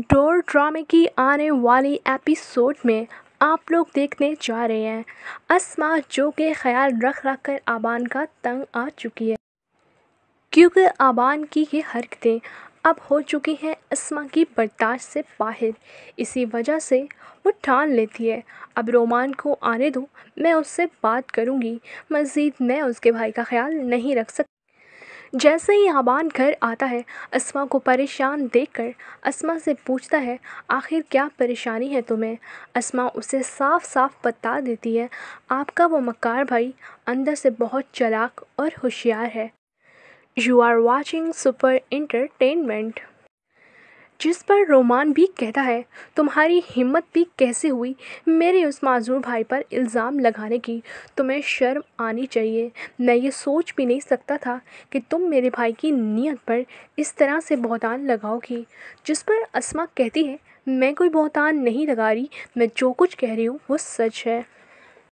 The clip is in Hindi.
डोर ड्रामे की आने वाली एपिसोड में आप लोग देखने जा रहे हैं असमा जो के ख्याल रख रख कर आबान का तंग आ चुकी है क्योंकि आबान की ये हरकतें अब हो चुकी हैं असमा की बर्दाश्त से बाहर इसी वजह से वो ठान लेती है अब रोमान को आने दो मैं उससे बात करूँगी मज़ीद मैं उसके भाई का ख्याल नहीं रख सकती जैसे ही आबान घर आता है अस्मा को परेशान देखकर अस्मा से पूछता है आखिर क्या परेशानी है तुम्हें अस्मा उसे साफ साफ बता देती है आपका वो मकार भाई अंदर से बहुत चलाक और होशियार है you are watching super entertainment जिस पर रोमान भी कहता है तुम्हारी हिम्मत भी कैसे हुई मेरे उस माज़ूर भाई पर इल्ज़ाम लगाने की तुम्हें शर्म आनी चाहिए मैं ये सोच भी नहीं सकता था कि तुम मेरे भाई की नीयत पर इस तरह से बहुतान लगाओगी जिस पर असमा कहती है मैं कोई बहुतान नहीं लगा रही मैं जो कुछ कह रही हूँ वो सच है